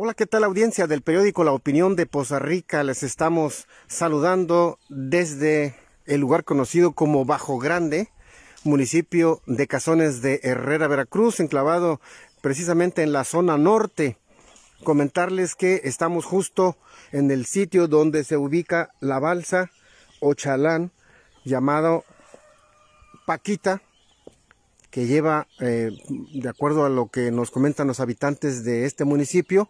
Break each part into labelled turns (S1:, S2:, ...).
S1: Hola, ¿qué tal audiencia del periódico La Opinión de Poza Rica? Les estamos saludando desde el lugar conocido como Bajo Grande, municipio de Cazones de Herrera, Veracruz, enclavado precisamente en la zona norte. Comentarles que estamos justo en el sitio donde se ubica la balsa Ochalán, llamado Paquita, que lleva, eh, de acuerdo a lo que nos comentan los habitantes de este municipio,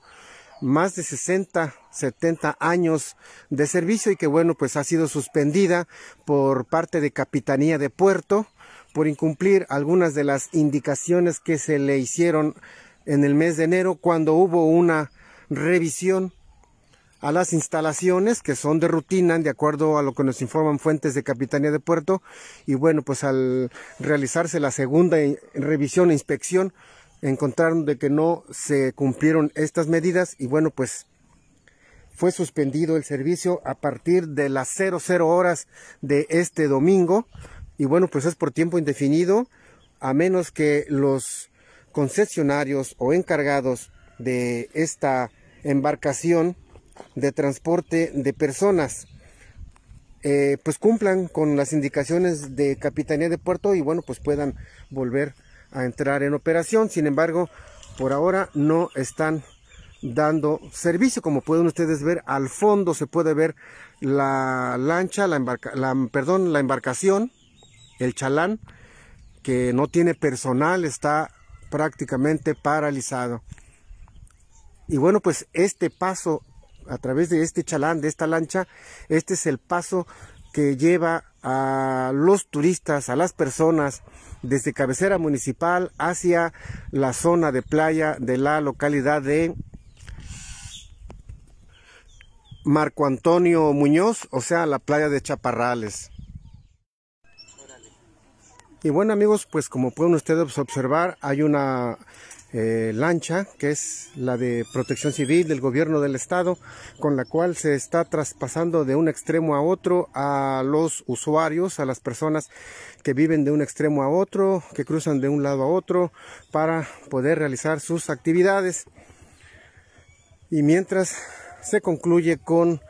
S1: más de 60, 70 años de servicio y que bueno, pues ha sido suspendida por parte de Capitanía de Puerto por incumplir algunas de las indicaciones que se le hicieron en el mes de enero cuando hubo una revisión a las instalaciones que son de rutina, de acuerdo a lo que nos informan fuentes de Capitanía de Puerto. Y bueno, pues al realizarse la segunda revisión e inspección, encontraron de que no se cumplieron estas medidas y bueno, pues fue suspendido el servicio a partir de las 00 horas de este domingo y bueno, pues es por tiempo indefinido a menos que los concesionarios o encargados de esta embarcación de transporte de personas. Eh, pues cumplan con las indicaciones de Capitanía de Puerto y bueno, pues puedan volver a entrar en operación. Sin embargo, por ahora no están dando servicio. Como pueden ustedes ver, al fondo se puede ver la lancha, la, embarca, la perdón, la embarcación, el chalán, que no tiene personal, está prácticamente paralizado. Y bueno, pues este paso a través de este chalán, de esta lancha, este es el paso que lleva a los turistas, a las personas desde cabecera municipal hacia la zona de playa de la localidad de Marco Antonio Muñoz, o sea, la playa de Chaparrales. Y bueno amigos, pues como pueden ustedes observar, hay una eh, lancha, que es la de protección civil del gobierno del estado, con la cual se está traspasando de un extremo a otro a los usuarios, a las personas que viven de un extremo a otro, que cruzan de un lado a otro, para poder realizar sus actividades. Y mientras se concluye con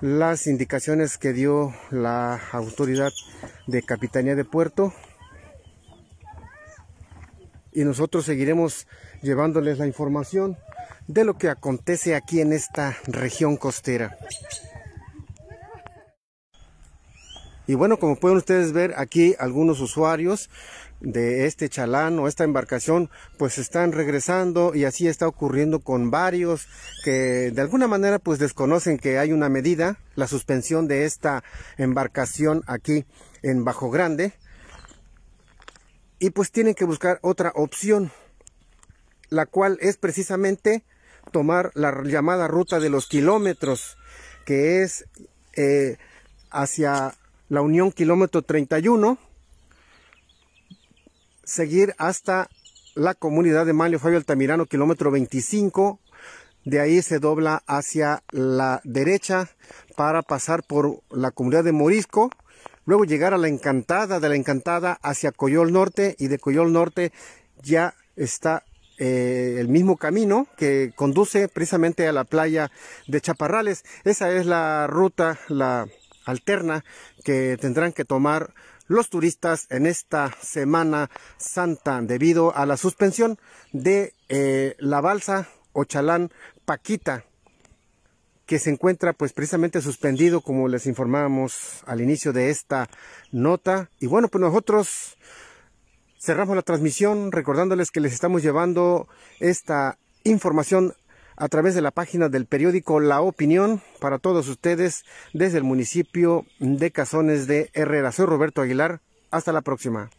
S1: las indicaciones que dio la autoridad de Capitanía de Puerto y nosotros seguiremos llevándoles la información de lo que acontece aquí en esta región costera. Y bueno, como pueden ustedes ver, aquí algunos usuarios de este chalán o esta embarcación pues están regresando y así está ocurriendo con varios que de alguna manera pues desconocen que hay una medida, la suspensión de esta embarcación aquí en Bajo Grande y pues tienen que buscar otra opción, la cual es precisamente tomar la llamada ruta de los kilómetros, que es eh, hacia la unión kilómetro 31, seguir hasta la comunidad de Manlio Fabio Altamirano, kilómetro 25, de ahí se dobla hacia la derecha para pasar por la comunidad de Morisco luego llegar a la Encantada, de la Encantada hacia Coyol Norte y de Coyol Norte ya está eh, el mismo camino que conduce precisamente a la playa de Chaparrales. Esa es la ruta, la alterna que tendrán que tomar los turistas en esta Semana Santa debido a la suspensión de eh, la balsa Ochalán Paquita que se encuentra pues precisamente suspendido como les informamos al inicio de esta nota. Y bueno, pues nosotros cerramos la transmisión recordándoles que les estamos llevando esta información a través de la página del periódico La Opinión para todos ustedes desde el municipio de Cazones de Herrera. Soy Roberto Aguilar. Hasta la próxima.